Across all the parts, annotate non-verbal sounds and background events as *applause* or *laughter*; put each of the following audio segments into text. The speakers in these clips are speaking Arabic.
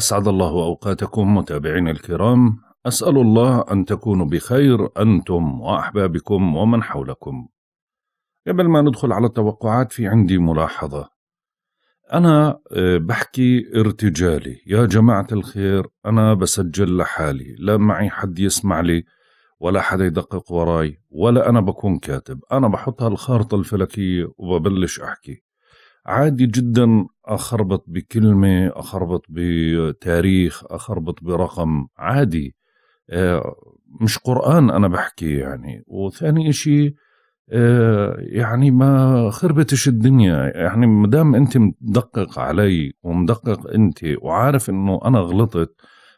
أسعد الله أوقاتكم متابعينا الكرام أسأل الله أن تكونوا بخير أنتم وأحبابكم ومن حولكم قبل ما ندخل على التوقعات في عندي ملاحظة أنا آه، بحكي ارتجالي يا جماعة الخير أنا بسجل لحالي لا معي حد يسمع لي ولا حدا يدقق وراي ولا أنا بكون كاتب أنا بحط هالخارطة الفلكية وببلش أحكي عادي جدا اخربط بكلمه اخربط بتاريخ اخربط برقم عادي آه، مش قران انا بحكي يعني وثاني إشي آه، يعني ما خربتش الدنيا يعني مدام انت مدقق علي ومدقق انت وعارف انه انا غلطت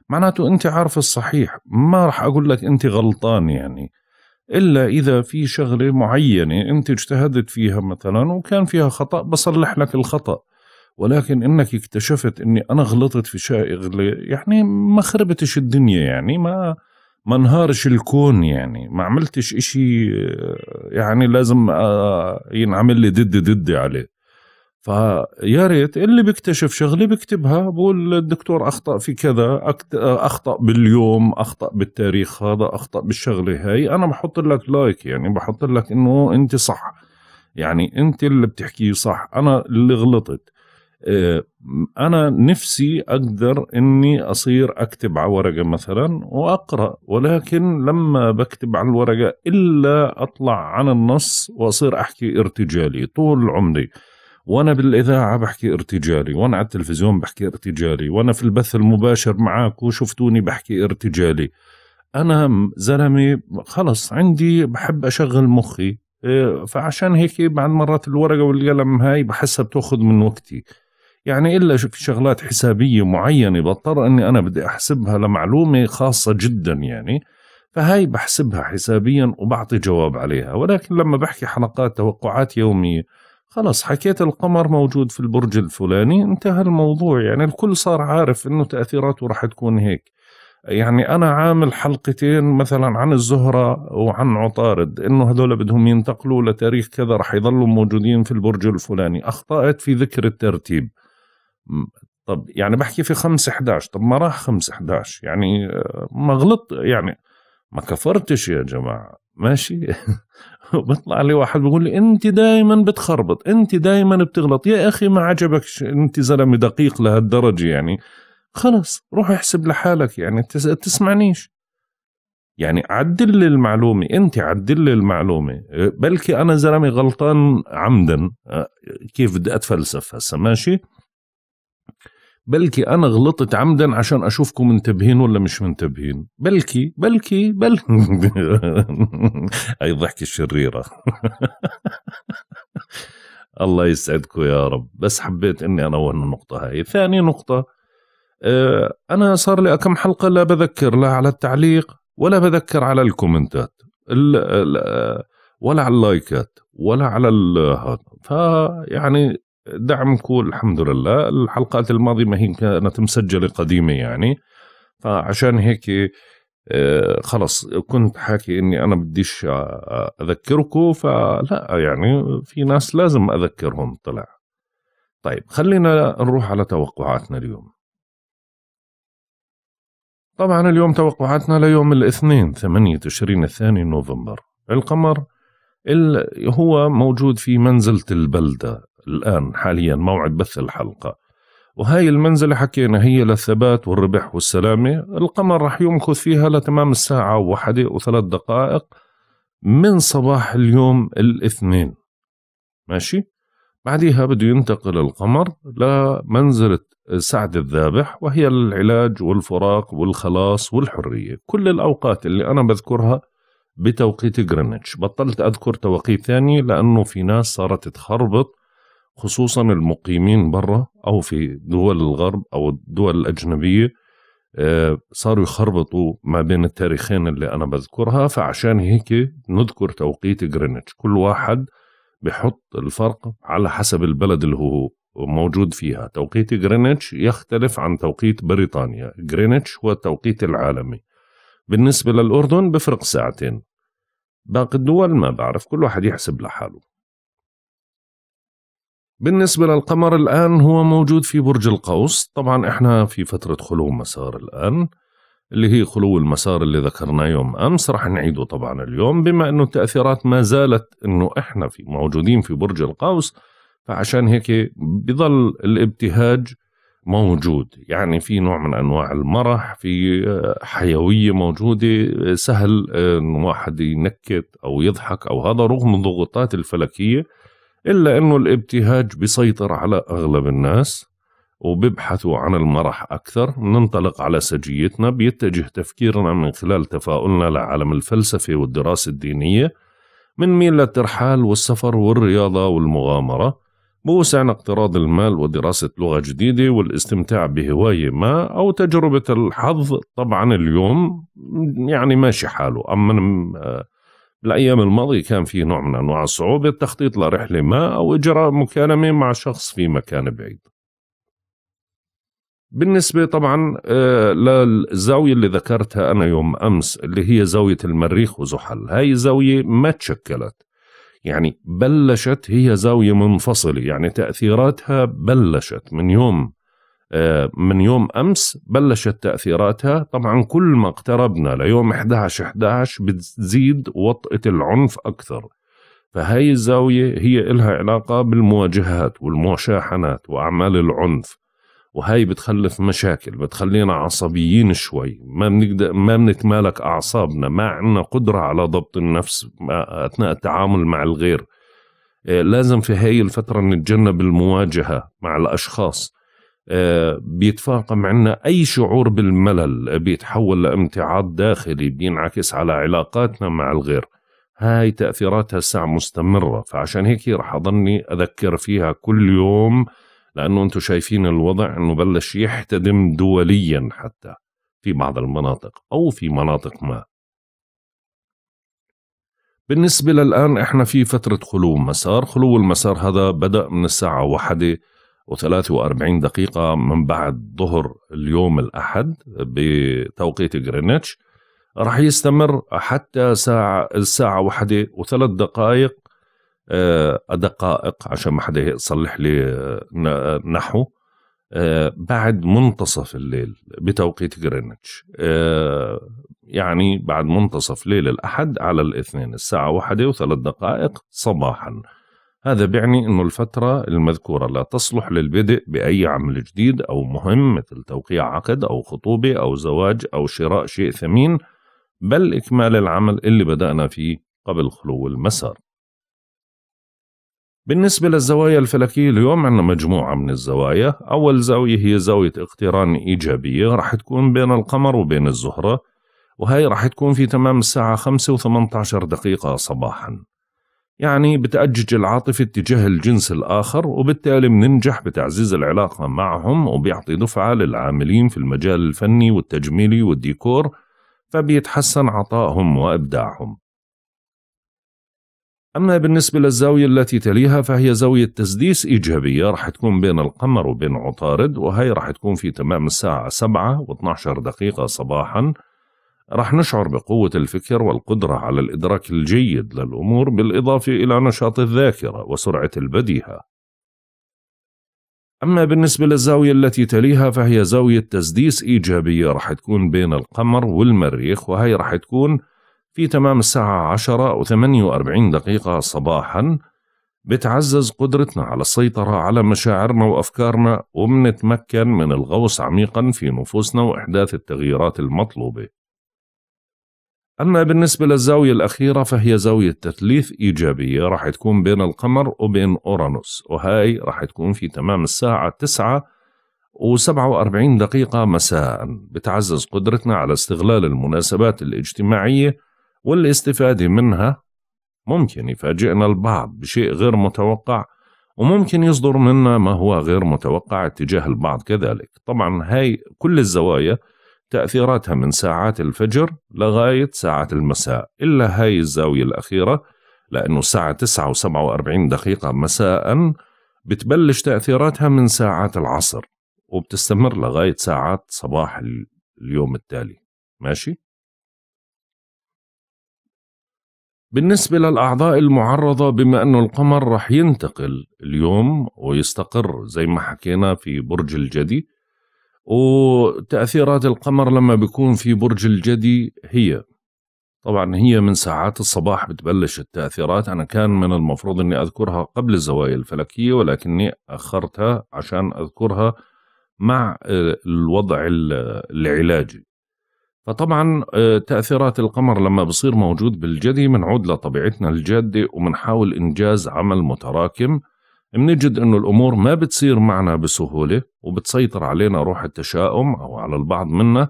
معناته انت عارف الصحيح ما راح اقول لك انت غلطان يعني الا اذا في شغله معينه انت اجتهدت فيها مثلا وكان فيها خطا بصلح لك الخطا ولكن انك اكتشفت اني انا غلطت في شيء يعني ما خربتش الدنيا يعني ما ما انهارش الكون يعني ما عملتش اشي يعني لازم آه، ينعمل لي ضد ضد عليه فيا ريت اللي بيكتشف شغله بيكتبها بقول الدكتور اخطا في كذا اخطا باليوم اخطا بالتاريخ هذا اخطا بالشغله هاي انا بحط لك لايك يعني بحط لك انه انت صح يعني انت اللي بتحكيه صح انا اللي غلطت آه، انا نفسي اقدر اني اصير اكتب على ورقه مثلا واقرا ولكن لما بكتب على الورقه الا اطلع عن النص واصير احكي ارتجالي طول عمري وانا بالاذاعه بحكي ارتجالي وانا على التلفزيون بحكي ارتجالي وانا في البث المباشر معك وشفتوني بحكي ارتجالي انا زلمه خلص عندي بحب اشغل مخي آه، فعشان هيك بعد مرات الورقه والقلم هاي بحسها بتاخذ من وقتي يعني إلا في شغلات حسابية معينة بضطر أني أنا بدي أحسبها لمعلومة خاصة جدا يعني فهي بحسبها حسابيا وبعطي جواب عليها ولكن لما بحكي حلقات توقعات يومية خلص حكيت القمر موجود في البرج الفلاني انتهى الموضوع يعني الكل صار عارف انه تأثيراته رح تكون هيك يعني أنا عامل حلقتين مثلا عن الزهرة وعن عطارد إنه هذول بدهم ينتقلوا لتاريخ كذا رح يظلوا موجودين في البرج الفلاني أخطأت في ذكر الترتيب طب يعني بحكي في 5 11 طب ما راح 5 11 يعني آه، ما غلط يعني ما كفرتش يا جماعه ماشي *laughs* بطلع لي واحد بيقول لي انت دائما بتخربط انت دائما بتغلط يا اخي ما عجبكش انت زلمه دقيق لهالدرجه يعني خلص روح احسب لحالك يعني تسمعنيش يعني عدل لي المعلومة أنت عدل لي المعلومة آه، بلكي أنا زلمة غلطان عمدا آه، كيف بدي أتفلسف هسه ماشي بلكي أنا غلطت عمدا عشان أشوفكم منتبهين ولا مش منتبهين بلكي بلكي بلكي *laughs* اي ضحكة الشريرة *laughs* الله يسعدكم يا رب بس حبيت اني انوه النقطة هاي ثاني نقطة اه انا صار لي كم حلقة لا بذكر لا على التعليق ولا بذكر على الكومنتات آه، ولا على اللايكات ولا على هذا فيعني دعمكم الحمد لله الحلقات الماضية ما هي كانت مسجلة قديمة يعني فعشان هيك آه، خلص كنت حاكي اني انا بديش اذكركم فلا يعني في ناس لازم اذكرهم طلع طيب خلينا نروح على توقعاتنا اليوم طبعا اليوم توقعاتنا ليوم الاثنين 8 تشرين الثاني نوفمبر القمر هو موجود في منزلة البلدة الآن حاليا موعد بث الحلقة وهاي المنزلة حكينا هي للثبات والربح والسلامة القمر رح يمكث فيها لتمام الساعة واحدة وثلاث دقائق من صباح اليوم الاثنين ماشي بعدها بده ينتقل القمر لمنزلة سعد الذابح وهي العلاج والفراق والخلاص والحرية كل الأوقات اللي أنا بذكرها بتوقيت جرينتش بطلت أذكر توقيت ثاني لأنه في ناس صارت تخربط خصوصا المقيمين برا او في دول الغرب او الدول الاجنبيه آه، صاروا يخربطوا ما بين التاريخين اللي انا بذكرها فعشان هيك نذكر توقيت جرينتش كل واحد بحط الفرق على حسب البلد اللي هو موجود فيها توقيت جرينتش يختلف عن توقيت بريطانيا جرينتش هو التوقيت العالمي بالنسبة للأردن بفرق ساعتين باقي الدول ما بعرف كل واحد يحسب لحاله بالنسبة للقمر الآن هو موجود في برج القوس طبعا إحنا في فترة خلو مسار الآن اللي هي خلو المسار اللي ذكرناه يوم أمس رح نعيده طبعا اليوم بما أنه التأثيرات ما زالت أنه إحنا في موجودين في برج القوس فعشان هيك بضل الابتهاج موجود يعني في نوع من أنواع المرح في حيوية موجودة سهل أن واحد ينكت أو يضحك أو هذا رغم الضغوطات الفلكية إلا أنه الابتهاج بيسيطر على أغلب الناس وبيبحثوا عن المرح أكثر ننطلق على سجيتنا بيتجه تفكيرنا من خلال تفاؤلنا لعالم الفلسفة والدراسة الدينية بنميل للترحال والسفر والرياضة والمغامرة بوسعنا اقتراض المال ودراسة لغة جديدة والاستمتاع بهواية ما أو تجربة الحظ طبعا اليوم يعني ماشي حاله أما آه، الأيام الماضية كان في نوع من أنواع الصعوبة التخطيط لرحلة ما أو إجراء مكالمة مع شخص في مكان بعيد بالنسبة طبعا آه، للزاوية اللي ذكرتها أنا يوم أمس اللي هي زاوية المريخ وزحل هاي الزاوية ما تشكلت يعني بلشت هي زاوية منفصلة يعني تأثيراتها بلشت من يوم آه، من يوم أمس بلشت تأثيراتها طبعا كل ما اقتربنا ليوم 11-11 بتزيد وطئة العنف أكثر فهي الزاوية هي إلها علاقة بالمواجهات والمشاحنات وأعمال العنف وهي بتخلف مشاكل بتخلينا عصبيين شوي ما بنقدر ما بنتمالك اعصابنا ما عندنا قدره على ضبط النفس اثناء التعامل مع الغير آه، لازم في هاي الفتره نتجنب المواجهه مع الاشخاص بيتفاقم عنا أي شعور بالملل بيتحول لامتعاض داخلي بينعكس على علاقاتنا مع الغير هاي تأثيراتها الساعة مستمرة فعشان هيك رح أظني أذكر فيها كل يوم لأنه أنتم شايفين الوضع أنه بلش يحتدم دوليا حتى في بعض المناطق أو في مناطق ما بالنسبة للآن إحنا في فترة خلو مسار خلو المسار هذا بدأ من الساعة واحدة و43 دقيقة من بعد ظهر اليوم الأحد بتوقيت جرينتش راح يستمر حتى ساعة الساعة واحدة وثلاث دقائق آه، دقائق عشان ما حدا يصلح لي آه، نحو آه، بعد منتصف الليل بتوقيت جرينتش يعني بعد منتصف ليل الأحد على الاثنين الساعة واحدة وثلاث دقائق صباحاً هذا بيعني أن الفترة المذكورة لا تصلح للبدء بأي عمل جديد أو مهم مثل توقيع عقد أو خطوبة أو زواج أو شراء شيء ثمين بل إكمال العمل اللي بدأنا فيه قبل خلو المسار بالنسبة للزوايا الفلكية اليوم عندنا مجموعة من الزوايا أول زاوية هي زاوية اقتران إيجابية رح تكون بين القمر وبين الزهرة وهي رح تكون في تمام الساعة 5 و18 دقيقة صباحاً يعني بتأجج العاطفة تجاه الجنس الآخر وبالتالي بننجح بتعزيز العلاقة معهم وبيعطي دفعة للعاملين في المجال الفني والتجميلي والديكور فبيتحسن عطائهم وإبداعهم أما بالنسبة للزاوية التي تليها فهي زاوية تسديس إيجابية رح تكون بين القمر وبين عطارد وهي رح تكون في تمام الساعة 7 و12 دقيقة صباحاً رح نشعر بقوة الفكر والقدرة على الإدراك الجيد للأمور بالإضافة إلى نشاط الذاكرة وسرعة البديهة. أما بالنسبة للزاوية التي تليها فهي زاوية تسديس إيجابية رح تكون بين القمر والمريخ وهي رح تكون في تمام الساعة 10 أو 48 دقيقة صباحا بتعزز قدرتنا على السيطرة على مشاعرنا وأفكارنا وبنتمكن من الغوص عميقا في نفوسنا وإحداث التغييرات المطلوبة. أما بالنسبة للزاوية الأخيرة فهي زاوية تثليث إيجابية راح تكون بين القمر وبين أورانوس وهاي راح تكون في تمام الساعة تسعة و47 دقيقة مساء بتعزز قدرتنا على استغلال المناسبات الاجتماعية والاستفادة منها ممكن يفاجئنا البعض بشيء غير متوقع وممكن يصدر منا ما هو غير متوقع اتجاه البعض كذلك طبعا هاي كل الزوايا تأثيراتها من ساعات الفجر لغاية ساعات المساء إلا هاي الزاوية الأخيرة لأنه الساعة 9 و47 دقيقة مساء بتبلش تأثيراتها من ساعات العصر وبتستمر لغاية ساعات صباح اليوم التالي ماشي؟ بالنسبة للأعضاء المعرضة بما أنه القمر رح ينتقل اليوم ويستقر زي ما حكينا في برج الجدي وتأثيرات القمر لما بيكون في برج الجدي هي طبعا هي من ساعات الصباح بتبلش التأثيرات أنا كان من المفروض أني أذكرها قبل الزوايا الفلكية ولكني أخرتها عشان أذكرها مع آه، الوضع العلاجي فطبعا آه، تأثيرات القمر لما بصير موجود بالجدي بنعود لطبيعتنا الجادة وبنحاول إنجاز عمل متراكم منجد انه الامور ما بتصير معنا بسهولة وبتسيطر علينا روح التشاؤم او على البعض منا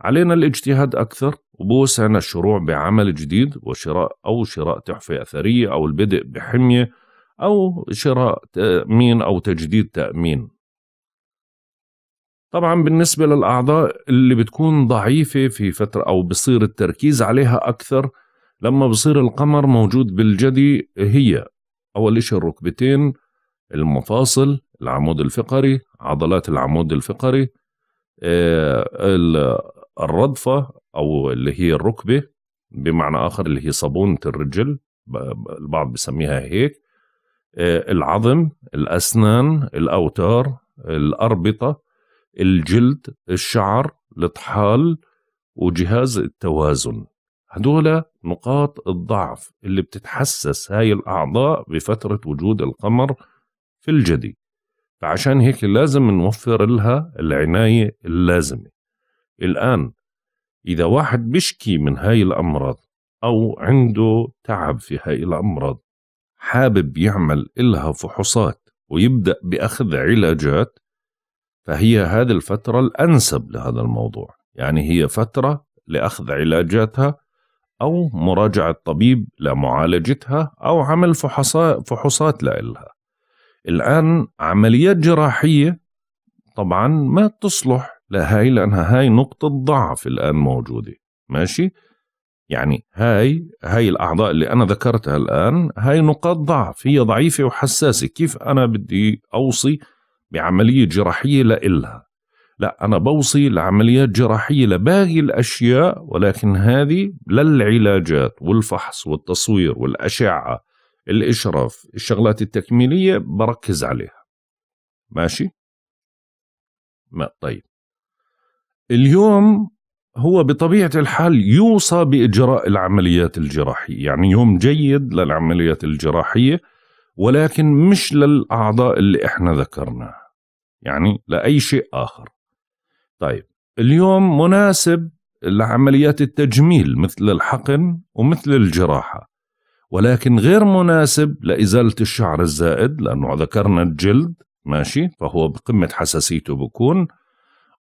علينا الاجتهاد اكثر وبوسعنا الشروع بعمل جديد وشراء او شراء تحفة اثرية او البدء بحمية او شراء تأمين او تجديد تأمين طبعا بالنسبة للأعضاء اللي بتكون ضعيفة في فترة أو بصير التركيز عليها أكثر لما بصير القمر موجود بالجدي هي أول إشي الركبتين المفاصل العمود الفقري عضلات العمود الفقري آه، الردفة أو اللي هي الركبة بمعنى آخر اللي هي صابونة الرجل البعض بسميها هيك آه، العظم الأسنان الأوتار الأربطة الجلد الشعر الطحال وجهاز التوازن هدول نقاط الضعف اللي بتتحسس هاي الأعضاء بفترة وجود القمر في الجدي فعشان هيك لازم نوفر لها العناية اللازمة الآن إذا واحد بشكي من هاي الأمراض أو عنده تعب في هاي الأمراض حابب يعمل إلها فحوصات ويبدأ بأخذ علاجات فهي هذه الفترة الأنسب لهذا الموضوع يعني هي فترة لأخذ علاجاتها أو مراجعة طبيب لمعالجتها أو عمل فحوصات لإلها الآن عمليات جراحية طبعا ما تصلح لهاي لأنها هاي نقطة ضعف الآن موجودة ماشي يعني هاي هاي الأعضاء اللي أنا ذكرتها الآن هاي نقاط ضعف هي ضعيفة وحساسة كيف أنا بدي أوصي بعملية جراحية لإلها لا أنا بوصي لعمليات جراحية لباقي الأشياء ولكن هذه للعلاجات والفحص والتصوير والأشعة الإشراف الشغلات التكميلية بركز عليها ماشي ما طيب اليوم هو بطبيعة الحال يوصى بإجراء العمليات الجراحية يعني يوم جيد للعمليات الجراحية ولكن مش للأعضاء اللي إحنا ذكرناها يعني لأي شيء آخر طيب اليوم مناسب لعمليات التجميل مثل الحقن ومثل الجراحة ولكن غير مناسب لإزالة الشعر الزائد لأنه ذكرنا الجلد ماشي فهو بقمة حساسيته بكون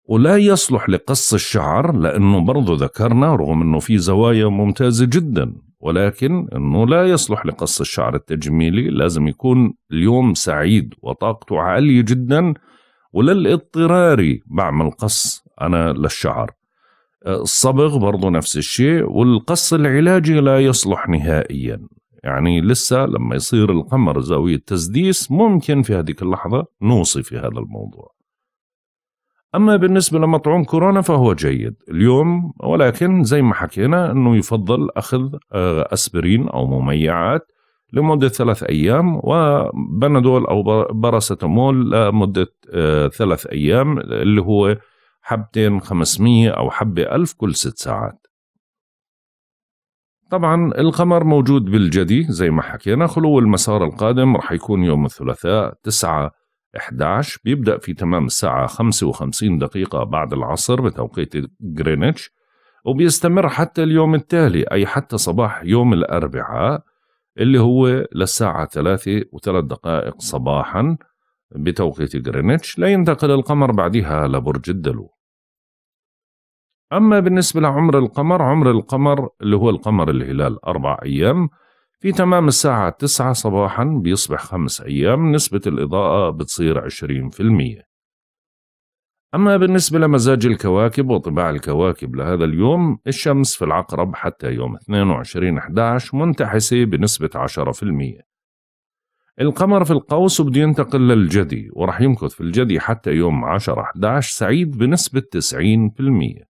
ولا يصلح لقص الشعر لأنه برضه ذكرنا رغم أنه في زوايا ممتازة جدا ولكن أنه لا يصلح لقص الشعر التجميلي لازم يكون اليوم سعيد وطاقته عالية جدا وللاضطراري بعمل قص أنا للشعر الصبغ برضو نفس الشيء والقص العلاجي لا يصلح نهائيا يعني لسه لما يصير القمر زاوية تسديس ممكن في هذيك اللحظة نوصي في هذا الموضوع أما بالنسبة لمطعوم كورونا فهو جيد اليوم ولكن زي ما حكينا أنه يفضل أخذ آه، أسبرين أو مميعات لمدة ثلاث أيام وبنادول أو باراسيتامول لمدة آه، ثلاث أيام اللي هو حبتين 500 أو حبة 1000 كل ست ساعات طبعا القمر موجود بالجدي زي ما حكينا خلو المسار القادم رح يكون يوم الثلاثاء 9 11 بيبدأ في تمام الساعة 55 دقيقة بعد العصر بتوقيت جرينتش وبيستمر حتى اليوم التالي أي حتى صباح يوم الأربعاء اللي هو للساعة 3 و3 دقائق صباحا بتوقيت جرينتش لينتقل القمر بعدها لبرج الدلو أما بالنسبة لعمر القمر عمر القمر اللي هو القمر الهلال أربع أيام في تمام الساعة تسعة صباحا بيصبح خمس أيام نسبة الإضاءة بتصير عشرين في المية أما بالنسبة لمزاج الكواكب وطباع الكواكب لهذا اليوم الشمس في العقرب حتى يوم 22-11 منتحسة بنسبة 10% القمر في القوس وبده ينتقل للجدي ورح يمكث في الجدي حتى يوم 10-11 سعيد بنسبة 90%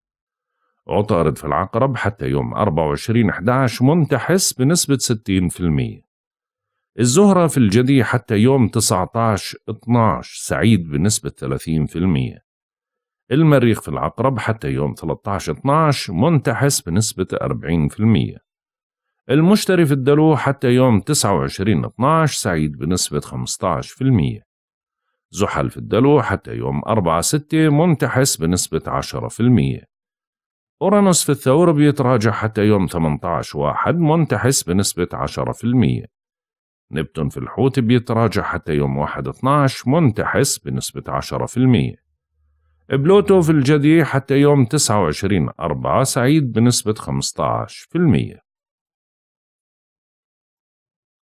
عطارد في العقرب حتى يوم 24 11 منتحس بنسبة 60% الزهرة في الجدي حتى يوم 19 12 سعيد بنسبة 30% المريخ في العقرب حتى يوم 13 12 منتحس بنسبة 40% المشتري في الدلو حتى يوم 29 12 سعيد بنسبة 15% زحل في الدلو حتى يوم 4 6 منتحس بنسبة أورانوس في الثور بيتراجع حتى يوم 18 واحد منتحس بنسبة 10% نبتون في الحوت بيتراجع حتى يوم 1 12 منتحس بنسبة 10% بلوتو في الجدي حتى يوم 29 4 سعيد بنسبة 15%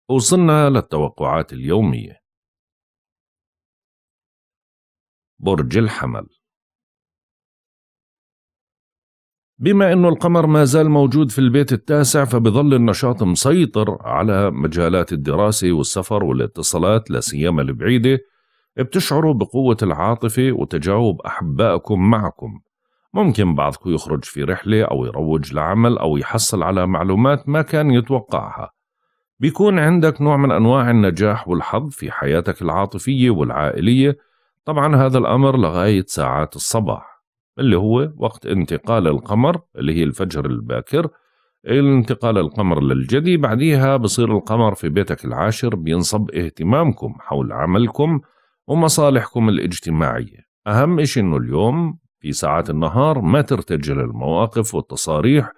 وصلنا للتوقعات اليومية برج الحمل بما أنه القمر ما زال موجود في البيت التاسع فبظل النشاط مسيطر على مجالات الدراسة والسفر والاتصالات لا سيما البعيدة بتشعروا بقوة العاطفة وتجاوب أحبائكم معكم ممكن بعضكم يخرج في رحلة أو يروج لعمل أو يحصل على معلومات ما كان يتوقعها بيكون عندك نوع من أنواع النجاح والحظ في حياتك العاطفية والعائلية طبعا هذا الأمر لغاية ساعات الصباح اللي هو وقت انتقال القمر اللي هي الفجر الباكر انتقال القمر للجدي بعديها بصير القمر في بيتك العاشر بينصب اهتمامكم حول عملكم ومصالحكم الاجتماعية أهم إشي إنه اليوم في ساعات النهار ما ترتجل المواقف والتصاريح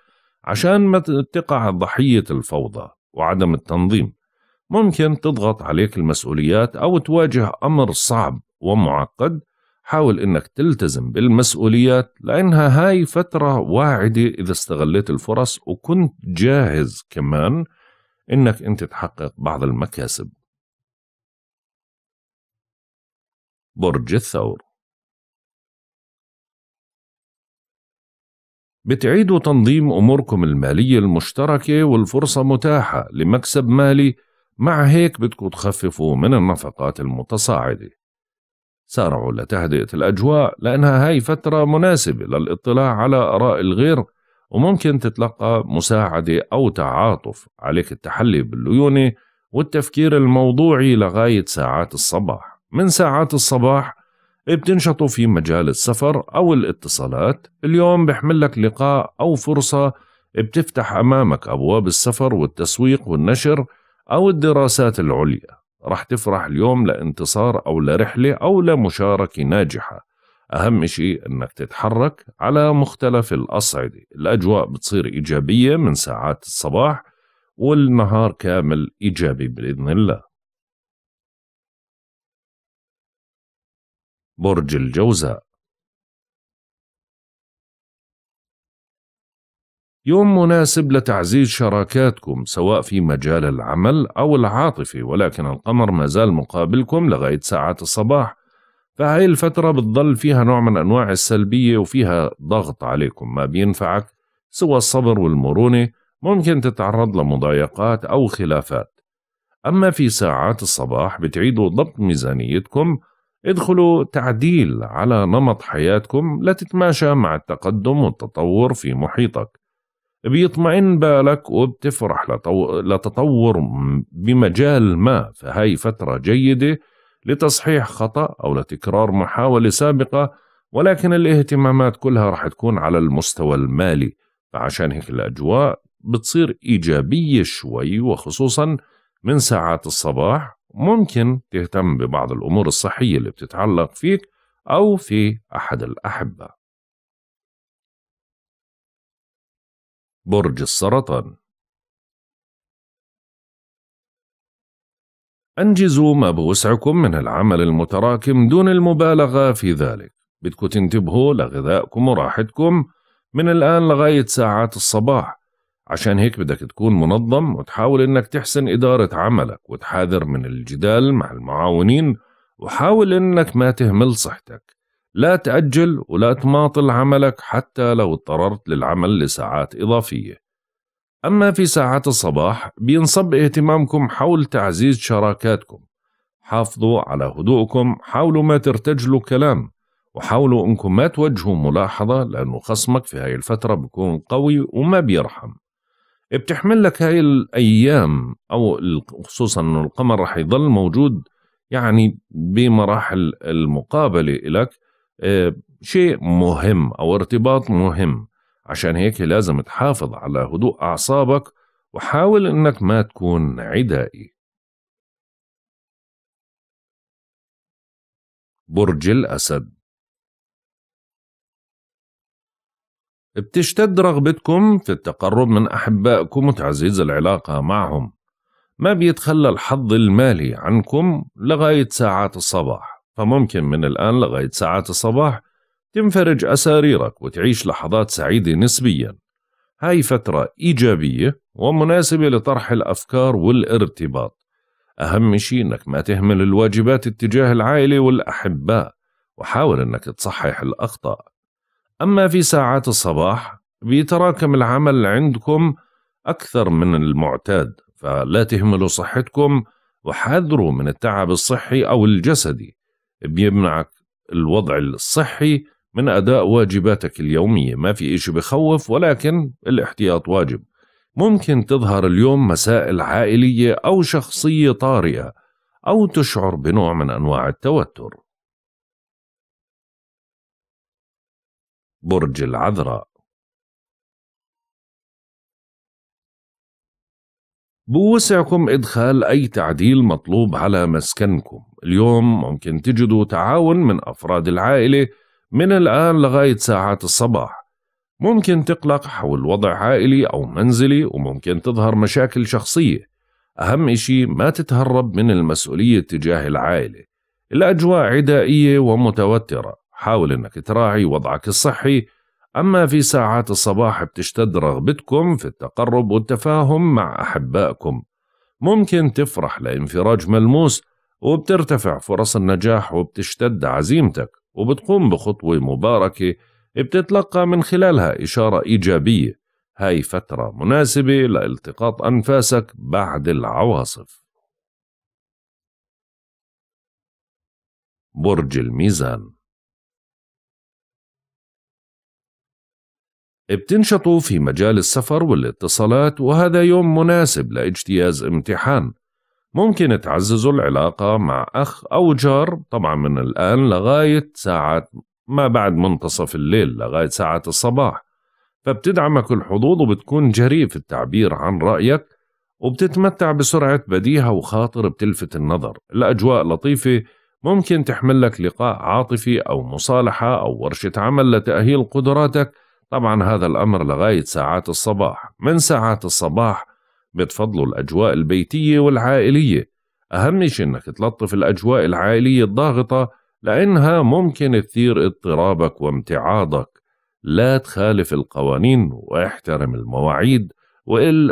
عشان ما تقع ضحية الفوضى وعدم التنظيم ممكن تضغط عليك المسؤوليات أو تواجه أمر صعب ومعقد حاول انك تلتزم بالمسؤوليات لانها هاي فترة واعدة اذا استغليت الفرص وكنت جاهز كمان انك انت تحقق بعض المكاسب برج الثور بتعيدوا تنظيم أموركم المالية المشتركة والفرصة متاحة لمكسب مالي مع هيك بدكم تخففوا من النفقات المتصاعدة سارعوا لتهدئة الأجواء لأنها هاي فترة مناسبة للاطلاع على آراء الغير وممكن تتلقى مساعدة أو تعاطف عليك التحلي بالليونة والتفكير الموضوعي لغاية ساعات الصباح من ساعات الصباح بتنشطوا في مجال السفر أو الاتصالات اليوم بحمل لك لقاء أو فرصة بتفتح أمامك أبواب السفر والتسويق والنشر أو الدراسات العليا راح تفرح اليوم لانتصار أو لرحلة أو لمشاركة ناجحة أهم شيء أنك تتحرك على مختلف الأصعدة الأجواء بتصير إيجابية من ساعات الصباح والنهار كامل إيجابي بإذن الله برج الجوزاء يوم مناسب لتعزيز شراكاتكم سواء في مجال العمل أو العاطفي ولكن القمر ما زال مقابلكم لغاية ساعات الصباح فهي الفترة بتضل فيها نوع من أنواع السلبية وفيها ضغط عليكم ما بينفعك سوى الصبر والمرونة ممكن تتعرض لمضايقات أو خلافات أما في ساعات الصباح بتعيدوا ضبط ميزانيتكم ادخلوا تعديل على نمط حياتكم لتتماشى مع التقدم والتطور في محيطك بيطمئن بالك وبتفرح لتطور بمجال ما فهي فترة جيدة لتصحيح خطأ أو لتكرار محاولة سابقة ولكن الاهتمامات كلها رح تكون على المستوى المالي فعشان هيك الأجواء بتصير إيجابية شوي وخصوصا من ساعات الصباح ممكن تهتم ببعض الأمور الصحية اللي بتتعلق فيك أو في أحد الأحبة برج السرطان أنجزوا ما بوسعكم من العمل المتراكم دون المبالغة في ذلك بدكم تنتبهوا لغذائكم وراحتكم من الآن لغاية ساعات الصباح عشان هيك بدك تكون منظم وتحاول انك تحسن إدارة عملك وتحاذر من الجدال مع المعاونين وحاول انك ما تهمل صحتك لا تأجل ولا تماطل عملك حتى لو اضطررت للعمل لساعات إضافية أما في ساعات الصباح بينصب اهتمامكم حول تعزيز شراكاتكم حافظوا على هدوءكم حاولوا ما ترتجلوا كلام وحاولوا انكم ما توجهوا ملاحظة لأنه خصمك في هاي الفترة بيكون قوي وما بيرحم بتحمل لك هاي الأيام أو خصوصا أنه القمر رح يظل موجود يعني بمراحل المقابلة لك آه، شيء مهم أو ارتباط مهم عشان هيك لازم تحافظ على هدوء أعصابك وحاول إنك ما تكون عدائي برج الأسد بتشتد رغبتكم في التقرب من أحبائكم وتعزيز العلاقة معهم ما بيتخلى الحظ المالي عنكم لغاية ساعات الصباح فممكن من الآن لغاية ساعات الصباح تنفرج أساريرك وتعيش لحظات سعيدة نسبيا هاي فترة إيجابية ومناسبة لطرح الأفكار والارتباط أهم شيء أنك ما تهمل الواجبات اتجاه العائلة والأحباء وحاول أنك تصحح الأخطاء أما في ساعات الصباح بيتراكم العمل عندكم أكثر من المعتاد فلا تهملوا صحتكم وحذروا من التعب الصحي أو الجسدي بيمنعك الوضع الصحي من أداء واجباتك اليومية ما في إشي بخوف ولكن الاحتياط واجب ممكن تظهر اليوم مسائل عائلية أو شخصية طارئة أو تشعر بنوع من أنواع التوتر برج العذراء بوسعكم إدخال أي تعديل مطلوب على مسكنكم اليوم ممكن تجدوا تعاون من أفراد العائلة من الآن لغاية ساعات الصباح ممكن تقلق حول وضع عائلي أو منزلي وممكن تظهر مشاكل شخصية أهم إشي ما تتهرب من المسؤولية تجاه العائلة الأجواء عدائية ومتوترة حاول أنك تراعي وضعك الصحي أما في ساعات الصباح بتشتد رغبتكم في التقرب والتفاهم مع أحبائكم ممكن تفرح لانفراج ملموس وبترتفع فرص النجاح وبتشتد عزيمتك وبتقوم بخطوة مباركة بتتلقى من خلالها إشارة إيجابية هاي فترة مناسبة لالتقاط أنفاسك بعد العواصف برج الميزان بتنشطوا في مجال السفر والاتصالات وهذا يوم مناسب لاجتياز امتحان ممكن تعززوا العلاقة مع أخ أو جار طبعا من الآن لغاية ساعة ما بعد منتصف الليل لغاية ساعة الصباح فبتدعمك الحظوظ وبتكون جريء في التعبير عن رأيك وبتتمتع بسرعة بديهة وخاطر بتلفت النظر الأجواء لطيفة ممكن تحمل لك لقاء عاطفي أو مصالحة أو ورشة عمل لتأهيل قدراتك طبعا هذا الأمر لغاية ساعات الصباح من ساعات الصباح بتفضلوا الأجواء البيتية والعائلية أهم شيء إنك تلطف الأجواء العائلية الضاغطة لأنها ممكن تثير اضطرابك وامتعاضك لا تخالف القوانين واحترم المواعيد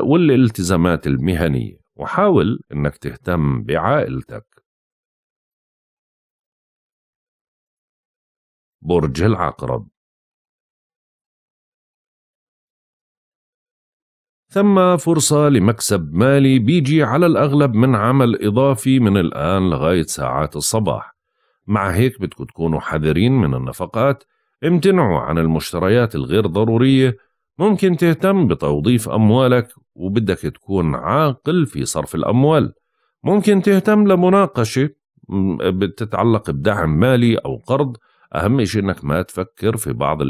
والالتزامات المهنية وحاول إنك تهتم بعائلتك برج العقرب ثم فرصة لمكسب مالي بيجي على الأغلب من عمل إضافي من الآن لغاية ساعات الصباح مع هيك بدكم تكونوا حذرين من النفقات امتنعوا عن المشتريات الغير ضرورية ممكن تهتم بتوظيف أموالك وبدك تكون عاقل في صرف الأموال ممكن تهتم لمناقشة بتتعلق بدعم مالي أو قرض أهم شيء أنك ما تفكر في بعض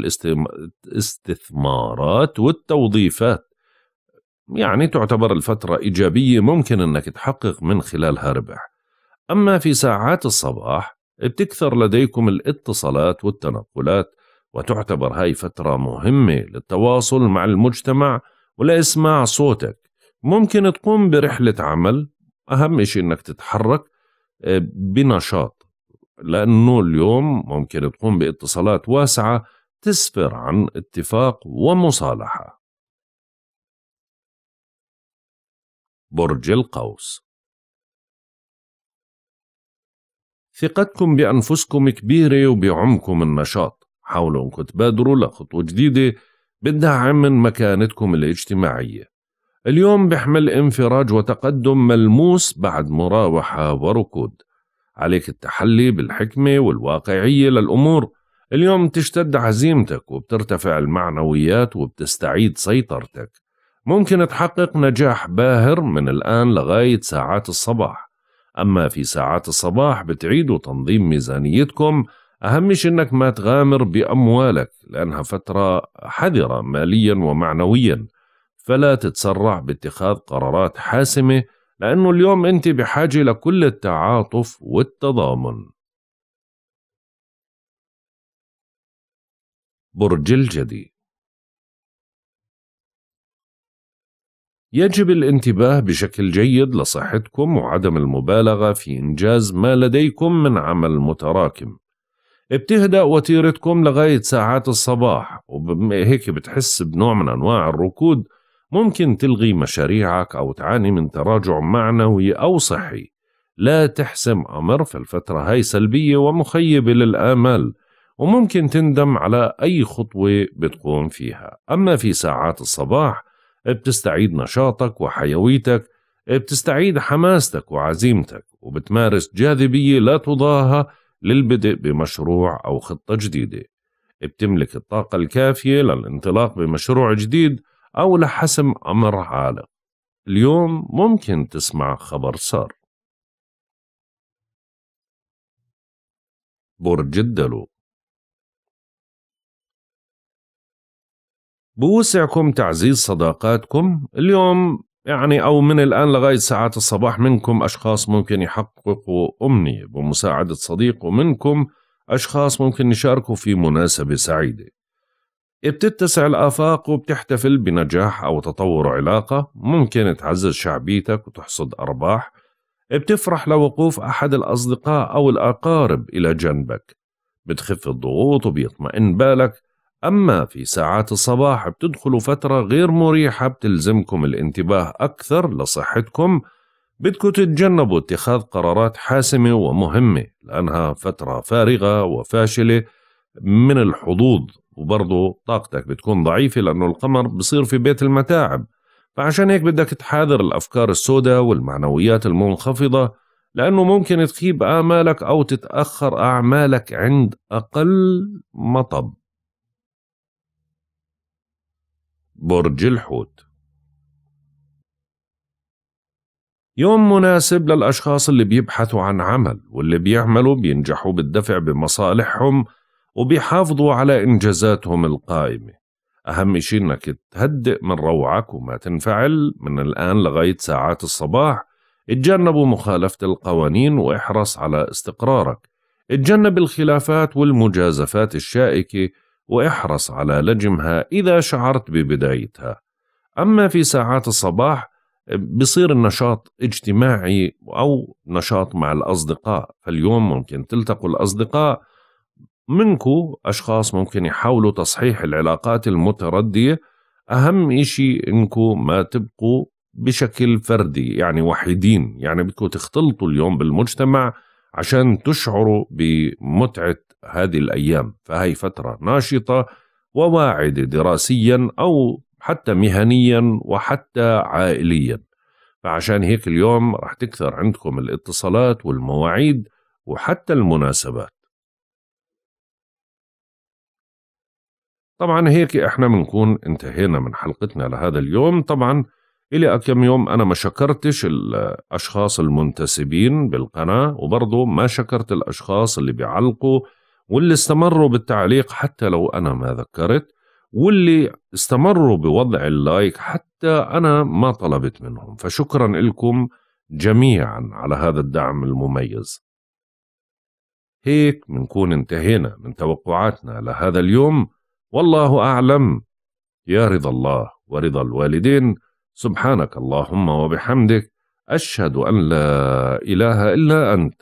الاستثمارات والتوظيفات يعني تعتبر الفترة إيجابية ممكن أنك تحقق من خلالها ربح أما في ساعات الصباح بتكثر لديكم الاتصالات والتنقلات وتعتبر هاي فترة مهمة للتواصل مع المجتمع ولإسماع صوتك ممكن تقوم برحلة عمل أهم شيء أنك تتحرك آه، بنشاط لأنه اليوم ممكن تقوم باتصالات واسعة تسفر عن اتفاق ومصالحة برج القوس ثقتكم بأنفسكم كبيرة وبعمكم النشاط حاولوا أنكم تبادروا لخطوة جديدة بتدعم من مكانتكم الاجتماعية اليوم بحمل انفراج وتقدم ملموس بعد مراوحة وركود عليك التحلي بالحكمة والواقعية للأمور اليوم تشتد عزيمتك وبترتفع المعنويات وبتستعيد سيطرتك ممكن تحقق نجاح باهر من الآن لغاية ساعات الصباح أما في ساعات الصباح بتعيدوا تنظيم ميزانيتكم أهم أنك ما تغامر بأموالك لأنها فترة حذرة ماليا ومعنويا فلا تتسرع باتخاذ قرارات حاسمة لأنه اليوم أنت بحاجة لكل التعاطف والتضامن برج الجدي يجب الانتباه بشكل جيد لصحتكم وعدم المبالغة في إنجاز ما لديكم من عمل متراكم بتهدأ وتيرتكم لغاية ساعات الصباح وهيك بتحس بنوع من أنواع الركود ممكن تلغي مشاريعك أو تعاني من تراجع معنوي أو صحي لا تحسم أمر في الفترة هاي سلبية ومخيبة للآمال وممكن تندم على أي خطوة بتقوم فيها أما في ساعات الصباح بتستعيد نشاطك وحيويتك بتستعيد حماستك وعزيمتك وبتمارس جاذبية لا تضاهى للبدء بمشروع أو خطة جديدة بتملك الطاقة الكافية للانطلاق بمشروع جديد أو لحسم أمر عالق اليوم ممكن تسمع خبر صار برج الدلو بوسعكم تعزيز صداقاتكم اليوم يعني أو من الآن لغاية ساعات الصباح منكم أشخاص ممكن يحققوا أمنية بمساعدة صديق ومنكم أشخاص ممكن يشاركوا في مناسبة سعيدة بتتسع الآفاق وبتحتفل بنجاح أو تطور علاقة ممكن تعزز شعبيتك وتحصد أرباح بتفرح لوقوف أحد الأصدقاء أو الأقارب إلى جنبك بتخف الضغوط وبيطمئن بالك أما في ساعات الصباح بتدخلوا فترة غير مريحة بتلزمكم الانتباه أكثر لصحتكم بدكم تتجنبوا اتخاذ قرارات حاسمة ومهمة لأنها فترة فارغة وفاشلة من الحظوظ وبرضه طاقتك بتكون ضعيفة لأنه القمر بصير في بيت المتاعب فعشان هيك بدك تحاذر الأفكار السوداء والمعنويات المنخفضة لأنه ممكن تخيب آمالك أو تتأخر أعمالك عند أقل مطب برج الحوت يوم مناسب للأشخاص اللي بيبحثوا عن عمل واللي بيعملوا بينجحوا بالدفع بمصالحهم وبيحافظوا على إنجازاتهم القائمة أهم شيء إنك تهدئ من روعك وما تنفعل من الآن لغاية ساعات الصباح اتجنبوا مخالفة القوانين واحرص على استقرارك اتجنب الخلافات والمجازفات الشائكة واحرص على لجمها إذا شعرت ببدايتها أما في ساعات الصباح بصير النشاط اجتماعي أو نشاط مع الأصدقاء فاليوم ممكن تلتقوا الأصدقاء منكو أشخاص ممكن يحاولوا تصحيح العلاقات المتردية أهم إشي إنكو ما تبقوا بشكل فردي يعني وحيدين يعني بدكم تختلطوا اليوم بالمجتمع عشان تشعروا بمتعة هذه الأيام فهي فترة ناشطة وواعدة دراسيا أو حتى مهنيا وحتى عائليا فعشان هيك اليوم رح تكثر عندكم الاتصالات والمواعيد وحتى المناسبات طبعا هيك احنا بنكون انتهينا من حلقتنا لهذا اليوم طبعا إلي كم يوم أنا ما شكرتش الأشخاص المنتسبين بالقناة وبرضه ما شكرت الأشخاص اللي بيعلقوا واللي استمروا بالتعليق حتى لو أنا ما ذكرت واللي استمروا بوضع اللايك حتى أنا ما طلبت منهم فشكرا لكم جميعا على هذا الدعم المميز هيك منكون انتهينا من توقعاتنا لهذا اليوم والله أعلم يا رضا الله ورضا الوالدين سبحانك اللهم وبحمدك أشهد أن لا إله إلا أنت